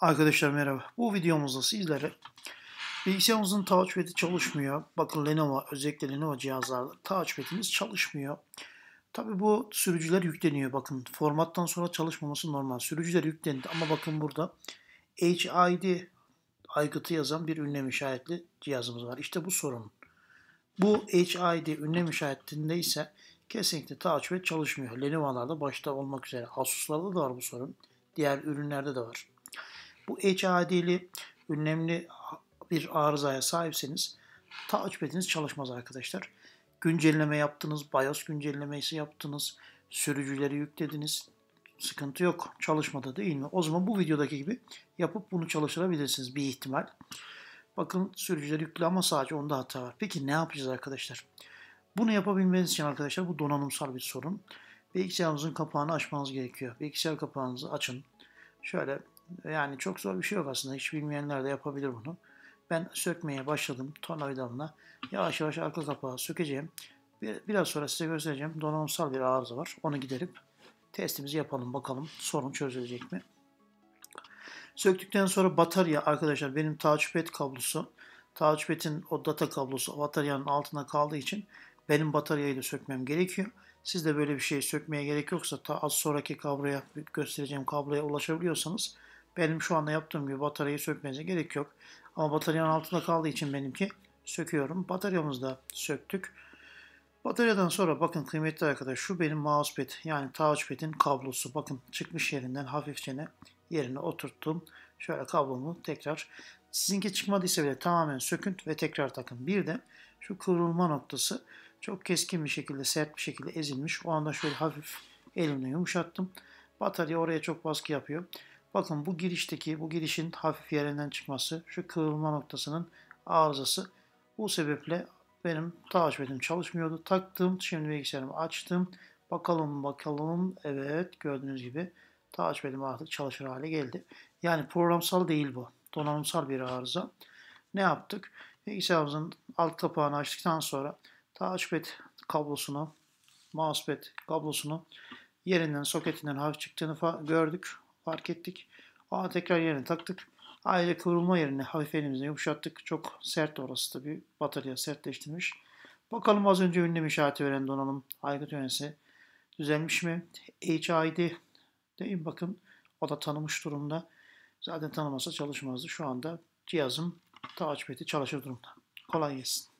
Arkadaşlar merhaba. Bu videomuzda sizlere bilgisayarımızın touchpad'i çalışmıyor. Bakın Lenovo özellikle Lenovo cihazlarda touchpad'imiz çalışmıyor. Tabi bu sürücüler yükleniyor. Bakın formattan sonra çalışmaması normal. Sürücüler yüklendi ama bakın burada HID aygıtı yazan bir ünlem işaretli cihazımız var. İşte bu sorun. Bu HID ünlem işaretinde ise kesinlikle touchpad çalışmıyor. Lenovo'larda başta olmak üzere Asus'larda da var bu sorun. Diğer ürünlerde de var. Bu HAD'li önemli bir arızaya sahipseniz touchpad'iniz çalışmaz arkadaşlar. Güncelleme yaptınız, BIOS güncellemesi yaptınız, sürücüleri yüklediniz. Sıkıntı yok. Çalışmadı değil mi? O zaman bu videodaki gibi yapıp bunu çalıştırabilirsiniz bir ihtimal. Bakın sürücüler yüklü ama sadece onda hata var. Peki ne yapacağız arkadaşlar? Bunu yapabilmeniz için arkadaşlar bu donanımsal bir sorun. Bilgisayarınızın kapağını açmanız gerekiyor. Bilgisayar kapağınızı açın. Şöyle yani çok zor bir şey yok aslında. Hiç bilmeyenler de yapabilir bunu. Ben sökmeye başladım tornavidamla. Yavaş yavaş arka kapağı sökeceğim. Biraz sonra size göstereceğim. Donanımsal bir arıza var. Onu giderip testimizi yapalım bakalım sorun çözülecek mi? Söktükten sonra batarya arkadaşlar benim takip kablosu takip o data kablosu bataryanın altına kaldığı için benim bataryayı da sökmem gerekiyor. Siz de böyle bir şey sökmeye gerek yoksa ta az sonraki kabloya göstereceğim kabloya ulaşabiliyorsanız benim şu anda yaptığım gibi bataryayı sökmenize gerek yok. Ama bataryanın altında kaldığı için benimki söküyorum. Bataryamızı da söktük. Bataryadan sonra bakın kıymetli arkadaş şu benim mousepad yani touchpad'in kablosu. Bakın çıkmış yerinden hafifçe ne yerine oturttum. Şöyle kablomu tekrar sizinki çıkmadıysa bile tamamen sökün ve tekrar takın. Bir de şu kıvrılma noktası çok keskin bir şekilde sert bir şekilde ezilmiş. O anda şöyle hafif elimle yumuşattım. Batarya oraya çok baskı yapıyor. Bakın bu girişteki, bu girişin hafif yerinden çıkması, şu kıvrılma noktasının arızası. Bu sebeple benim takip çalışmıyordu. Taktım, şimdi bilgisayarımı açtım. Bakalım bakalım. Evet gördüğünüz gibi takip artık çalışır hale geldi. Yani programsal değil bu. Donanımsal bir arıza. Ne yaptık? Bilgisayarımızın alt kapağını açtıktan sonra takip kablosunu, mousepad kablosunu yerinden soketinden hafif çıktığını gördük fark ettik. Aa tekrar yerine taktık. Ayrıca ile kıvrılma yerine hafif elimizle yumuşattık. Çok sert orası tabi. Batarya sertleştirmiş. Bakalım az önce ünlem işareti veren donanım aygıt yönesi düzelmiş mi? HID deyin bakın. O da tanımış durumda. Zaten tanımasa çalışmazdı. Şu anda cihazım takip çalışır durumda. Kolay gelsin.